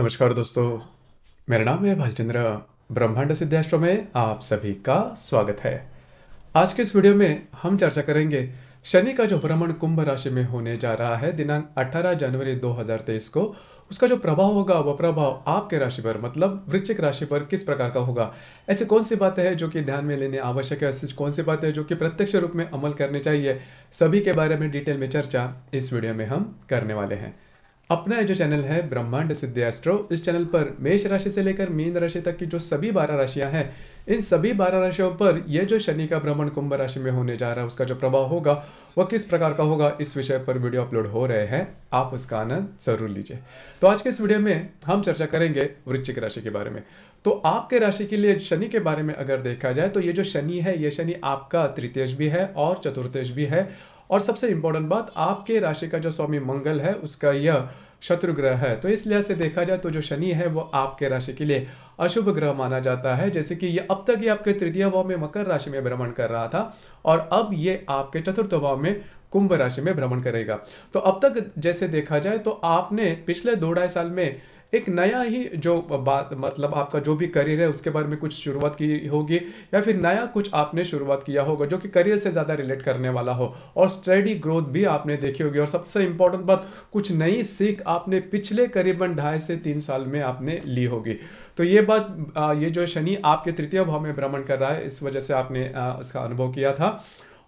नमस्कार दोस्तों मेरा नाम है भालचंद्र ब्रह्मांड सिद्धाश्रम में आप सभी का स्वागत है आज के इस वीडियो में हम चर्चा करेंगे शनि का जो भ्रमण कुंभ राशि में होने जा रहा है दिनांक 18 जनवरी 2023 को उसका जो प्रभाव होगा वह प्रभाव आपके राशि पर मतलब वृश्चिक राशि पर किस प्रकार का होगा ऐसी कौन सी बातें हैं जो कि ध्यान में लेने आवश्यक है ऐसी कौन सी बातें जो कि प्रत्यक्ष रूप में अमल करने चाहिए सभी के बारे में डिटेल में चर्चा इस वीडियो में हम करने वाले हैं अपना जो चैनल है ब्रह्मांड सिद्ध एस्ट्रो इस चैनल पर मेष राशि से लेकर मीन राशि तक की जो सभी बारह राशियां हैं इन सभी बारह राशियों पर यह जो शनि का भ्रमण कुंभ राशि में होने जा रहा है उसका जो प्रभाव होगा वह किस प्रकार का होगा इस विषय पर वीडियो अपलोड हो रहे हैं आप उसका आनंद जरूर लीजिए तो आज के इस वीडियो में हम चर्चा करेंगे वृश्चिक राशि के बारे में तो आपके राशि के लिए शनि के बारे में अगर देखा जाए तो ये जो शनि है ये शनि आपका तृतीय भी है और चतुर्थेश भी है और सबसे इंपॉर्टेंट बात आपके राशि का जो स्वामी मंगल है उसका यह शत्रु ग्रह है तो इस लिहाज से देखा जाए तो जो शनि है वो आपके राशि के लिए अशुभ ग्रह माना जाता है जैसे कि ये अब तक ये आपके तृतीय भाव में मकर राशि में भ्रमण कर रहा था और अब ये आपके चतुर्थ भाव में कुंभ राशि में भ्रमण करेगा तो अब तक जैसे देखा जाए तो आपने पिछले दो ढाई साल में एक नया ही जो बात मतलब आपका जो भी करियर है उसके बारे में कुछ शुरुआत की होगी या फिर नया कुछ आपने शुरुआत किया होगा जो कि करियर से ज़्यादा रिलेट करने वाला हो और स्टडी ग्रोथ भी आपने देखी होगी और सबसे इंपॉर्टेंट बात कुछ नई सीख आपने पिछले करीबन ढाई से तीन साल में आपने ली होगी तो ये बात ये जो शनि आपके तृतीय भाव में भ्रमण कर रहा है इस वजह से आपने इसका अनुभव किया था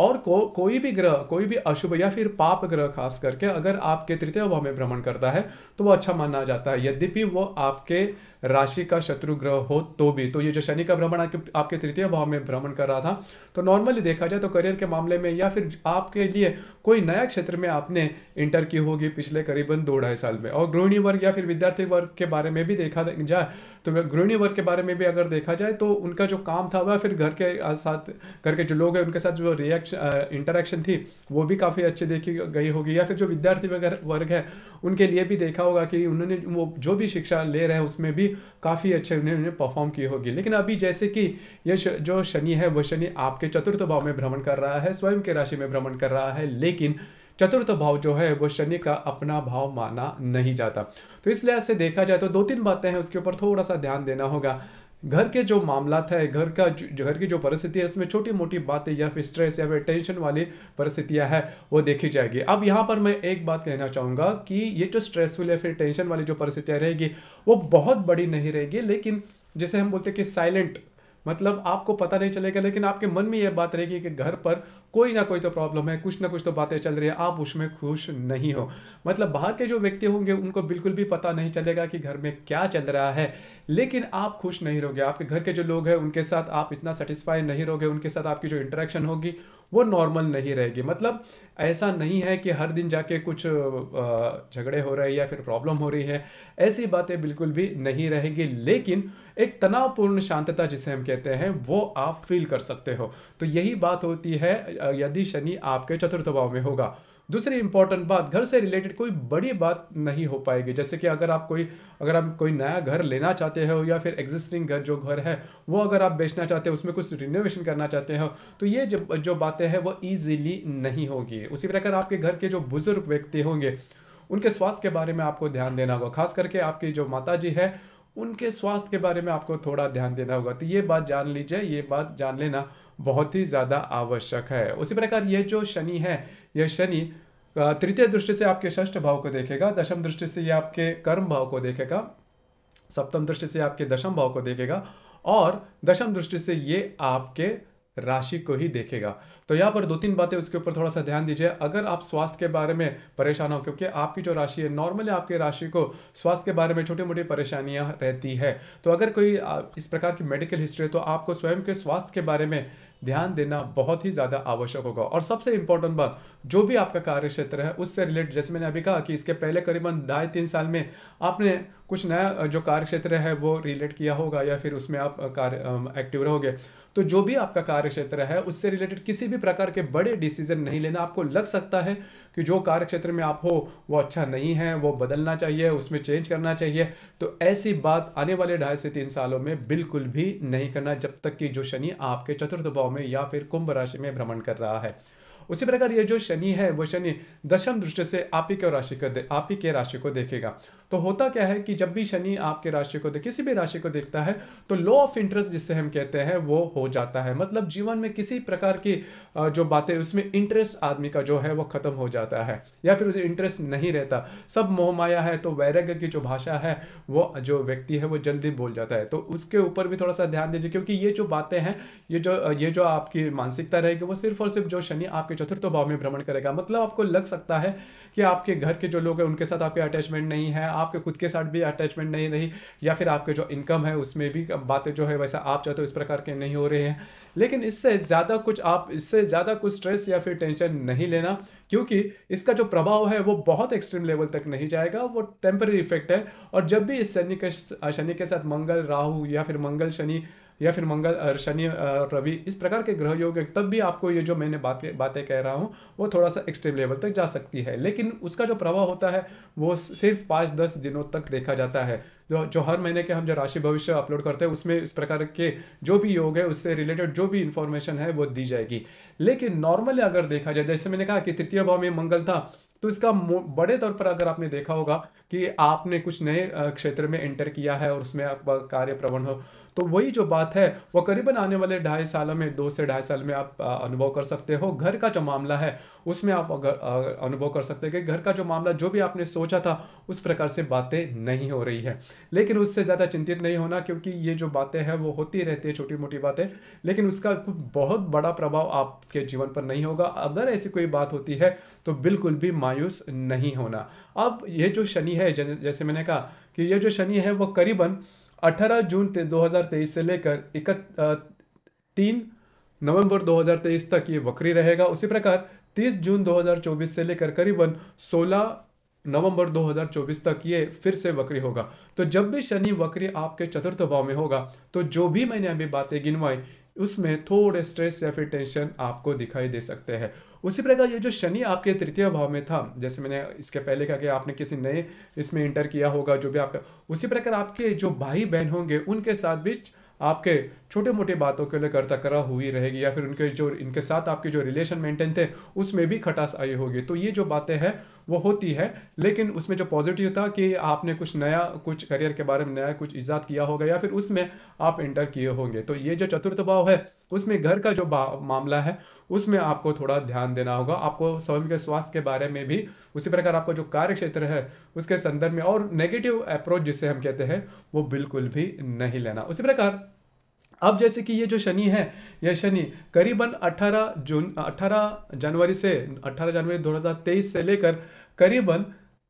और को कोई भी ग्रह कोई भी अशुभ या फिर पाप ग्रह खास करके अगर आपके तृतीय भाव में भ्रमण करता है तो वो अच्छा माना जाता है यद्यपि वो आपके राशि का शत्रु ग्रह हो तो भी तो ये जो शनि का भ्रमण आपके आपके तृतीय भाव में भ्रमण कर रहा था तो नॉर्मली देखा जाए तो करियर के मामले में या फिर आपके लिए कोई नया क्षेत्र में आपने इंटर की होगी पिछले करीबन दो ढाई साल में और गृहिणी वर्ग या फिर विद्यार्थी वर्ग के बारे में भी देखा जाए तो गृहिणी वर्ग के बारे में भी अगर देखा जाए तो उनका जो काम था वह फिर घर के साथ घर के जो लोग हैं उनके साथ जो रिएक्शन इंटरेक्शन थी वो भी काफ़ी अच्छी देखी गई होगी या फिर जो विद्यार्थी वगैरह वर्ग है उनके लिए भी देखा होगा कि उन्होंने वो जो भी शिक्षा ले रहे हैं उसमें भी काफ़ी अच्छे उन्होंने परफॉर्म की होगी लेकिन अभी जैसे कि यह जो शनि है वह शनि आपके चतुर्थ भाव में भ्रमण कर रहा है स्वयं के राशि में भ्रमण कर रहा है लेकिन चतुर्थ भाव जो है वो शनि का अपना भाव माना नहीं जाता तो इस लिहाज से देखा जाए तो दो तीन बातें हैं उसके ऊपर थोड़ा सा ध्यान देना होगा घर के जो मामला है घर का घर की जो परिस्थिति है उसमें छोटी मोटी बातें या फिर स्ट्रेस या फिर टेंशन वाली परिस्थितियाँ है वो देखी जाएगी अब यहाँ पर मैं एक बात कहना चाहूँगा कि ये जो स्ट्रेसफुल या फिर टेंशन वाली जो परिस्थितियाँ रहेगी वो बहुत बड़ी नहीं रहेगी लेकिन जैसे हम बोलते हैं कि साइलेंट मतलब आपको पता नहीं चलेगा लेकिन आपके मन में यह बात रहेगी कि घर पर कोई ना कोई तो प्रॉब्लम है कुछ ना कुछ तो बातें चल रही है आप उसमें खुश नहीं हो मतलब बाहर के जो व्यक्ति होंगे उनको बिल्कुल भी पता नहीं चलेगा कि घर में क्या चल रहा है लेकिन आप खुश नहीं रहोगे आपके घर के जो लोग हैं उनके साथ आप इतना सेटिस्फाई नहीं रहोगे उनके साथ आपकी जो इंटरेक्शन होगी वो नॉर्मल नहीं रहेगी मतलब ऐसा नहीं है कि हर दिन जाके कुछ झगड़े हो रहे हैं या फिर प्रॉब्लम हो रही है ऐसी बातें बिल्कुल भी नहीं रहेगी लेकिन एक तनावपूर्ण शांतता जिसे हम कहते हैं वो आप फील कर सकते हो तो यही बात होती है यदि शनि आपके चतुर्थ भाव में होगा दूसरी इंपॉर्टेंट बात घर से रिलेटेड कोई बड़ी बात नहीं हो पाएगी जैसे कि अगर आप कोई अगर आप कोई नया घर लेना चाहते हो या फिर एग्जिस्टिंग घर जो घर है वो अगर आप बेचना चाहते हो उसमें कुछ रिनोवेशन करना चाहते हो तो ये जब जो बातें हैं वो ईजिली नहीं होगी उसी प्रकार आपके घर के जो बुजुर्ग व्यक्ति होंगे उनके स्वास्थ्य के बारे में आपको ध्यान देना होगा खास करके आपकी जो माता जी है उनके स्वास्थ्य के बारे में आपको थोड़ा ध्यान देना होगा तो ये बात जान लीजिए ये बात जान लेना बहुत ही ज़्यादा आवश्यक है उसी प्रकार ये जो शनि है यह शनि तृतीय दृष्टि से आपके षष्ठ भाव को देखेगा दशम दृष्टि से ये आपके कर्म भाव को देखेगा सप्तम दृष्टि से आपके दशम भाव को देखेगा और दशम दृष्टि से ये आपके राशि को ही देखेगा तो यहाँ पर दो तीन बातें उसके ऊपर थोड़ा सा ध्यान दीजिए अगर आप स्वास्थ्य के बारे में परेशान हो क्योंकि आपकी जो राशि है नॉर्मली आपकी राशि को स्वास्थ्य के बारे में छोटी मोटी परेशानियाँ रहती है तो अगर कोई इस प्रकार की मेडिकल हिस्ट्री है तो आपको स्वयं के स्वास्थ्य के बारे में ध्यान देना बहुत ही ज़्यादा आवश्यक होगा और सबसे इंपॉर्टेंट बात जो भी आपका कार्य क्षेत्र है उससे रिलेटेड जैसे मैंने अभी कहा कि इसके पहले करीबन ढाई तीन साल में आपने कुछ नया जो कार्य क्षेत्र है वो रिलेट किया होगा या फिर उसमें आप कार्य एक्टिव रहोगे तो जो भी आपका कार्य क्षेत्र है उससे रिलेटेड किसी भी प्रकार के बड़े डिसीजन नहीं लेना आपको लग सकता है कि जो कार्य क्षेत्र में आप हो वो अच्छा नहीं है वो बदलना चाहिए उसमें चेंज करना चाहिए तो ऐसी बात आने वाले ढाई से तीन सालों में बिल्कुल भी नहीं करना जब तक कि जो शनि आपके चतुर्थ भाव में या फिर कुंभ राशि में भ्रमण कर रहा है उसी प्रकार ये जो शनि है वो शनि दशम दृष्टि से आप ही के राशि को आप ही के राशि को देखेगा तो होता क्या है कि जब भी शनि आपके राशि को देख किसी भी राशि को देखता है तो लॉ ऑफ इंटरेस्ट जिसे हम कहते हैं वो हो जाता है मतलब जीवन में किसी प्रकार की जो बातें उसमें इंटरेस्ट आदमी का जो है वो खत्म हो जाता है या फिर उसे इंटरेस्ट नहीं रहता सब मोहमाया है तो वैराग्य की जो भाषा है वो जो व्यक्ति है वो जल्दी बोल जाता है तो उसके ऊपर भी थोड़ा सा ध्यान दीजिए क्योंकि ये जो बातें हैं ये जो ये जो आपकी मानसिकता रहेगी वो सिर्फ और सिर्फ जो शनि आपके चतुर्थ भाव में भ्रमण करेगा मतलब आपको लग सकता है कि आपके घर के जो लोग हैं उनके साथ आपके अटैचमेंट नहीं है आप आपके खुद के साथ भी अटैचमेंट नहीं रही या फिर आपके जो इनकम है उसमें भी बातें जो है वैसा आप चाहते हो इस प्रकार के नहीं हो रहे हैं लेकिन इससे ज़्यादा कुछ आप इससे ज़्यादा कुछ स्ट्रेस या फिर टेंशन नहीं लेना क्योंकि इसका जो प्रभाव है वो बहुत एक्सट्रीम लेवल तक नहीं जाएगा वो टेम्पररी इफेक्ट है और जब भी इस शनि के शनि के साथ मंगल राहु या फिर मंगल शनि या फिर मंगल शनि रवि इस प्रकार के ग्रह योग तब भी आपको ये जो मैंने बातें बातें कह रहा हूँ वो थोड़ा सा एक्सट्रीम लेवल तक जा सकती है लेकिन उसका जो प्रभाव होता है वो सिर्फ पाँच दस दिनों तक देखा जाता है जो जो हर महीने के हम जो राशि भविष्य अपलोड करते हैं उसमें इस प्रकार के जो भी योग है उससे रिलेटेड जो भी इन्फॉर्मेशन है वो दी जाएगी लेकिन नॉर्मली अगर देखा जाए जैसे मैंने कहा कि तृतीय भाव में मंगल था तो इसका बड़े तौर पर अगर आपने देखा होगा कि आपने कुछ नए क्षेत्र में एंटर किया है और उसमें आप कार्य प्रबंध हो तो वही जो बात है वो करीबन आने वाले ढाई साल में दो से ढाई साल में आप अनुभव कर सकते हो घर का जो मामला है उसमें आप अनुभव कर सकते हैं कि घर का जो मामला जो भी आपने सोचा था उस प्रकार से बातें नहीं हो रही है लेकिन उससे ज़्यादा चिंतित नहीं होना क्योंकि ये जो बातें हैं वो होती रहती है छोटी मोटी बातें लेकिन उसका बहुत बड़ा प्रभाव आपके जीवन पर नहीं होगा अगर ऐसी कोई बात होती है तो बिल्कुल भी मायूस नहीं होना अब ये जो शनि है जैसे मैंने कहा कि ये जो शनि है वो करीबन 18 जून ते 2023 से लेकर इक तीन नवंबर 2023 तक ये वक्री रहेगा उसी प्रकार 30 जून 2024 से लेकर करीबन 16 नवंबर 2024 तक ये फिर से वक्री होगा तो जब भी शनि वक्री आपके चतुर्थ भाव में होगा तो जो भी मैंने अभी बातें गिनवाई उसमें थोड़े स्ट्रेस या फिर टेंशन आपको दिखाई दे सकते हैं उसी प्रकार ये जो शनि आपके तृतीय भाव में था जैसे मैंने इसके पहले कहा कि आपने किसी नए इसमें इंटर किया होगा जो भी आपका उसी प्रकार आपके जो भाई बहन होंगे उनके साथ भी आपके छोटे मोटे बातों के लिए कर तकरा हुई रहेगी या फिर उनके जो इनके साथ आपके जो रिलेशन मेंटेन थे उसमें भी खटास आई होगी तो ये जो बातें हैं वो होती है लेकिन उसमें जो पॉजिटिव था कि आपने कुछ नया कुछ करियर के बारे में नया कुछ ईजाद किया होगा या फिर उसमें आप इंटर किए होंगे तो ये जो चतुर्थ भाव है उसमें घर का जो मामला है उसमें आपको थोड़ा ध्यान देना होगा आपको स्वयं के स्वास्थ्य के बारे में भी उसी प्रकार आपका जो कार्य क्षेत्र है उसके संदर्भ में और नेगेटिव अप्रोच जिसे हम कहते हैं वो बिल्कुल भी नहीं लेना उसी प्रकार अब जैसे कि ये जो शनि है यह शनि करीबन 18 जून 18 जनवरी से 18 जनवरी 2023 से लेकर करीबन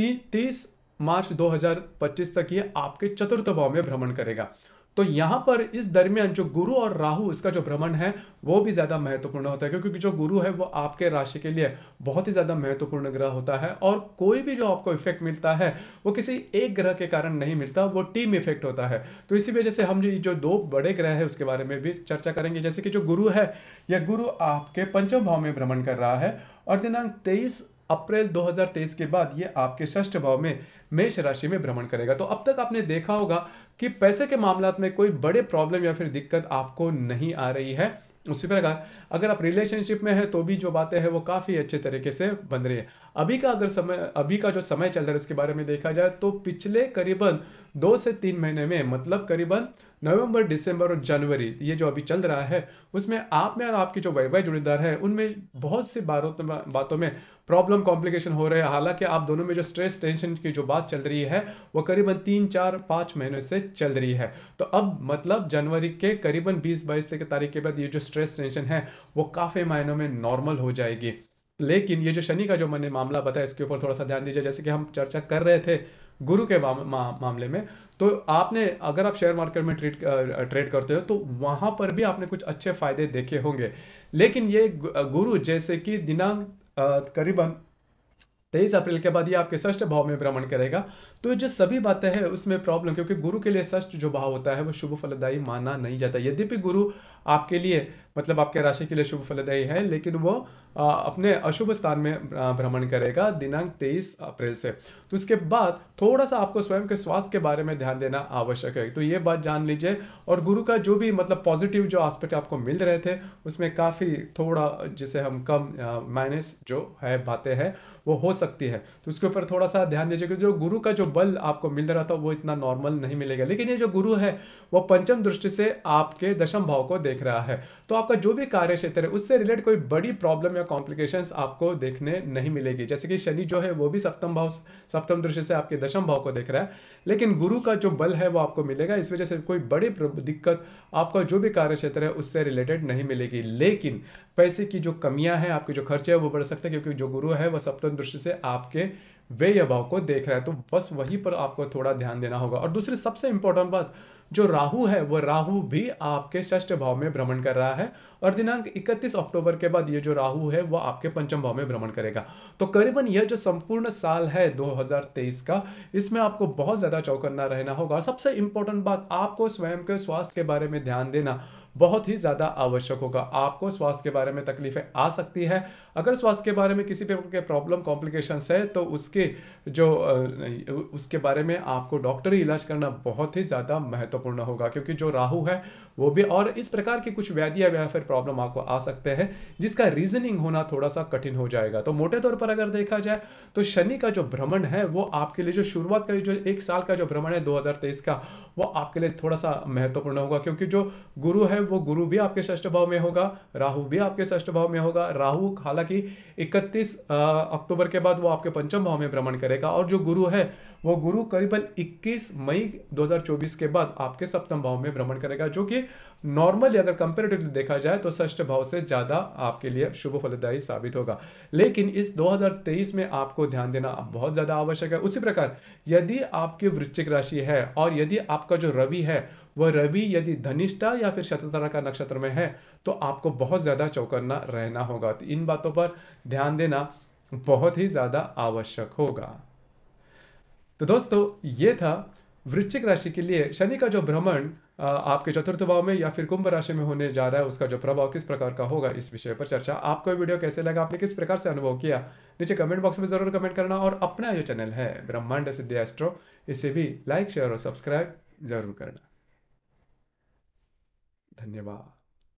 तीस मार्च 2025 तक ये आपके चतुर्थ भाव में भ्रमण करेगा तो यहाँ पर इस दरमियान जो गुरु और राहु इसका जो भ्रमण है वो भी ज़्यादा महत्वपूर्ण होता है क्योंकि जो गुरु है वो आपके राशि के लिए बहुत ही ज़्यादा महत्वपूर्ण ग्रह होता है और कोई भी जो आपको इफेक्ट मिलता है वो किसी एक ग्रह के कारण नहीं मिलता वो टीम इफेक्ट होता है तो इसी वजह से हम जो दो बड़े ग्रह है उसके बारे में भी चर्चा करेंगे जैसे कि जो गुरु है यह गुरु आपके पंचम भाव में भ्रमण कर रहा है और दिनांक तेईस अप्रैल 2023 के बाद ये आपके षष्ठ भाव में मेष राशि में भ्रमण करेगा तो अब तक आपने देखा होगा कि पैसे के मामला में कोई बड़े प्रॉब्लम या फिर दिक्कत आपको नहीं आ रही है उसी प्रकार अगर आप रिलेशनशिप में हैं तो भी जो बातें हैं वो काफ़ी अच्छे तरीके से बन रही है अभी का अगर समय अभी का जो समय चल रहा है उसके बारे में देखा जाए तो पिछले करीबन दो से तीन महीने में मतलब करीबन नवंबर दिसंबर और जनवरी ये जो अभी चल रहा है उसमें आप में और आपके जो वैवाह जुड़ेदार है उनमें बहुत सी बातों में प्रॉब्लम कॉम्प्लिकेशन हो रहे हैं हालांकि आप दोनों में जो स्ट्रेस टेंशन की जो बात चल रही है वो करीबन तीन चार पाँच महीने से चल रही है तो अब मतलब जनवरी के करीबन बीस बाईस तारीख के बाद ये जो स्ट्रेस टेंशन है वो काफ़ी महीनों में नॉर्मल हो जाएगी लेकिन ये जो शनि का जो मैंने मामला बताया इसके ऊपर थोड़ा सा ध्यान दीजिए जैसे कि हम चर्चा कर रहे थे गुरु के मा, मामले में तो आपने अगर आप शेयर मार्केट में ट्रेड ट्रेड करते हो तो वहां पर भी आपने कुछ अच्छे फायदे देखे होंगे लेकिन ये गुरु जैसे कि दिनांक करीबन तेईस अप्रैल के बाद ये आपके सष्ट भाव में भ्रमण करेगा तो जो सभी बातें हैं उसमें प्रॉब्लम क्योंकि गुरु के लिए षष्ठ जो भाव होता है वो शुभ फलदायी माना नहीं जाता यद्यपि गुरु आपके लिए मतलब आपके राशि के लिए शुभ फलदायी है लेकिन वो अपने अशुभ स्थान में भ्रमण करेगा दिनांक 23 अप्रैल से तो उसके बाद थोड़ा सा आपको स्वयं के स्वास्थ्य के बारे में ध्यान देना आवश्यक है तो ये बात जान लीजिए और गुरु का जो भी मतलब पॉजिटिव जो आस्पेक्ट आपको मिल रहे थे उसमें काफ़ी थोड़ा जिसे हम कम माइनस जो है बातें हैं वो हो सकती है तो उसके ऊपर थोड़ा सा ध्यान दीजिए क्योंकि जो गुरु का जो बल आपको मिल रहा था वो इतना नॉर्मल नहीं मिलेगा लेकिन ये जो गुरु है वो पंचम दृष्टि से आपके दशम भाव को देख रहा है तो आप आपका जो भी कार्य क्षेत्र है उससे रिलेटेड कोई बड़ी प्रॉब्लम या कॉम्प्लिकेशंस आपको देखने नहीं मिलेगी जैसे कि शनि जो है वो भी सप्तम भाव सप्तम दृश्य से आपके दशम भाव को देख रहा है लेकिन गुरु का जो बल है वो आपको मिलेगा इस वजह से कोई बड़ी दिक्कत आपका जो भी कार्य क्षेत्र है उससे रिलेटेड नहीं मिलेगी लेकिन पैसे की जो कमियां हैं आपके जो खर्चे हैं वो बढ़ सकते हैं क्योंकि जो गुरु है वह सप्तम दृष्टि से आपके वे अभाव को देख रहा है तो बस वहीं पर आपको थोड़ा ध्यान देना होगा और दूसरी सबसे इंपॉर्टेंट बात जो राहु है वह राहु भी आपके षष्ठ भाव में भ्रमण कर रहा है और दिनांक 31 अक्टूबर के बाद ये जो राहु है वह आपके पंचम भाव में भ्रमण करेगा तो करीबन यह जो संपूर्ण साल है 2023 का इसमें आपको बहुत ज़्यादा चौकन्ना रहना होगा और सबसे इंपॉर्टेंट बात आपको स्वयं के स्वास्थ्य के बारे में ध्यान देना बहुत ही ज़्यादा आवश्यक होगा आपको स्वास्थ्य के बारे में तकलीफें आ सकती है अगर स्वास्थ्य के बारे में किसी प्रकार के प्रॉब्लम कॉम्प्लिकेशंस है तो उसके जो उसके बारे में आपको डॉक्टरी इलाज करना बहुत ही ज़्यादा महत्वपूर्ण होगा क्योंकि जो राहु है वो भी और इस प्रकार के कुछ व्याधियां या फिर प्रॉब्लम आपको आ सकते हैं जिसका रीजनिंग होना थोड़ा सा कठिन हो जाएगा तो मोटे तौर पर अगर देखा जाए तो शनि का जो भ्रमण है वो आपके लिए जो शुरुआत का जो एक साल का जो भ्रमण है 2023 का वो आपके लिए थोड़ा सा महत्वपूर्ण होगा क्योंकि जो गुरु है वो गुरु भी आपके षष्ठ भाव में होगा राहु भी आपके ष्ठ भाव में होगा राहु हालांकि 31 अक्टूबर के बाद वो आपके पंचम भाव में भ्रमण करेगा और जो गुरु है वो गुरु करीबन 21 मई 2024 के बाद आपके सप्तम भाव में भ्रमण करेगा जो कि ये नॉर्मली अगर कंपेरेटिवली देखा जाए तो षष्ठ भाव से ज़्यादा आपके लिए शुभ फलदायी साबित होगा लेकिन इस 2023 में आपको ध्यान देना बहुत ज़्यादा आवश्यक है उसी प्रकार यदि आपकी वृश्चिक राशि है और यदि आपका जो रवि है वह रवि यदि धनिष्ठा या फिर शतरा का नक्षत्र में है तो आपको बहुत ज़्यादा चौकन्ना रहना होगा तो इन बातों पर ध्यान देना बहुत ही ज़्यादा आवश्यक होगा तो दोस्तों ये था वृश्चिक राशि के लिए शनि का जो भ्रमण आपके चतुर्थ भाव में या फिर कुंभ राशि में होने जा रहा है उसका जो प्रभाव किस प्रकार का होगा इस विषय पर चर्चा आपको वीडियो कैसे लगा आपने किस प्रकार से अनुभव किया नीचे कमेंट बॉक्स में जरूर कमेंट करना और अपना जो चैनल है ब्रह्मांड सिद्धि एस्ट्रो इसे भी लाइक शेयर और सब्सक्राइब जरूर करना धन्यवाद